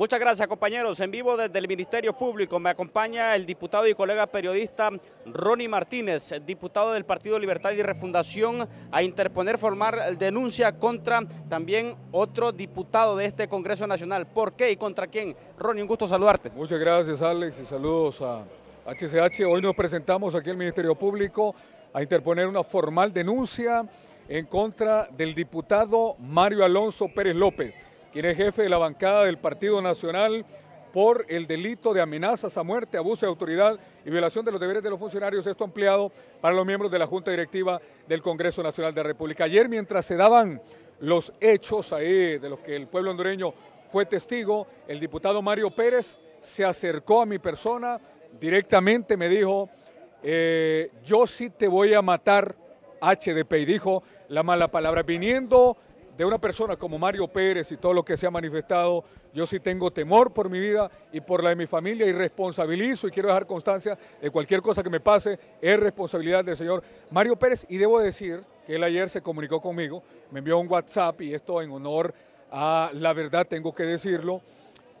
Muchas gracias compañeros. En vivo desde el Ministerio Público me acompaña el diputado y colega periodista Ronnie Martínez, diputado del Partido Libertad y Refundación, a interponer formal denuncia contra también otro diputado de este Congreso Nacional. ¿Por qué y contra quién? Ronnie, un gusto saludarte. Muchas gracias Alex y saludos a HCH. Hoy nos presentamos aquí al Ministerio Público a interponer una formal denuncia en contra del diputado Mario Alonso Pérez López quien es jefe de la bancada del Partido Nacional por el delito de amenazas a muerte, abuso de autoridad y violación de los deberes de los funcionarios, esto ampliado para los miembros de la Junta Directiva del Congreso Nacional de la República. Ayer, mientras se daban los hechos ahí de los que el pueblo hondureño fue testigo, el diputado Mario Pérez se acercó a mi persona, directamente me dijo, eh, yo sí te voy a matar, HDP, y dijo la mala palabra, viniendo de una persona como Mario Pérez y todo lo que se ha manifestado, yo sí tengo temor por mi vida y por la de mi familia y responsabilizo y quiero dejar constancia de cualquier cosa que me pase, es responsabilidad del señor Mario Pérez y debo decir que él ayer se comunicó conmigo, me envió un WhatsApp y esto en honor a la verdad tengo que decirlo,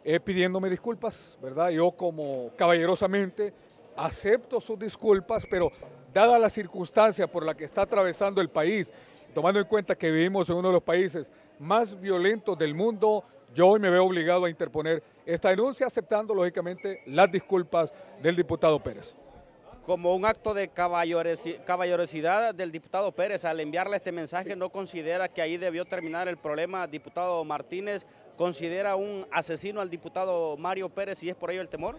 eh, pidiéndome disculpas, ¿verdad? Yo como caballerosamente acepto sus disculpas, pero dada la circunstancia por la que está atravesando el país tomando en cuenta que vivimos en uno de los países más violentos del mundo, yo hoy me veo obligado a interponer esta denuncia, aceptando lógicamente las disculpas del diputado Pérez. Como un acto de caballerosidad del diputado Pérez, al enviarle este mensaje, ¿no considera que ahí debió terminar el problema, diputado Martínez? ¿Considera un asesino al diputado Mario Pérez y es por ello el temor?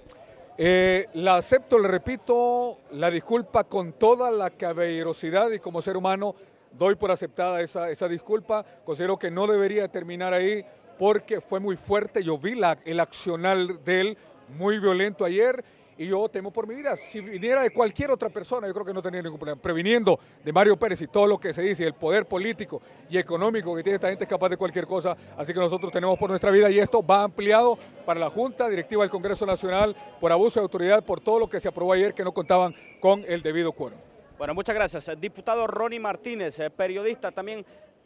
Eh, la acepto, le repito, la disculpa con toda la caballerosidad y como ser humano doy por aceptada esa, disculpa, considero que no debería terminar ahí porque fue muy fuerte, yo vi el accional de él muy violento ayer y yo temo por mi vida. Si viniera de cualquier otra persona, yo creo que no tenía ningún problema. Previniendo de Mario Pérez y todo lo que se dice, el poder político y económico que tiene esta gente es capaz de cualquier cosa. Así que nosotros tenemos por nuestra vida y esto va ampliado para la Junta Directiva del Congreso Nacional por abuso de autoridad, por todo lo que se aprobó ayer que no contaban con el debido cuero. Bueno, muchas gracias. Diputado Ronnie Martínez, eh, periodista también,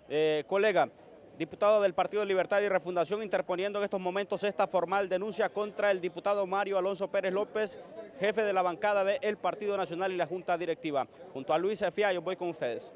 eh, colega, diputado del Partido de Libertad y Refundación, interponiendo en estos momentos esta formal denuncia contra el diputado Mario Alonso Pérez López, jefe de la bancada del Partido Nacional y la Junta Directiva. Junto a Luis yo voy con ustedes.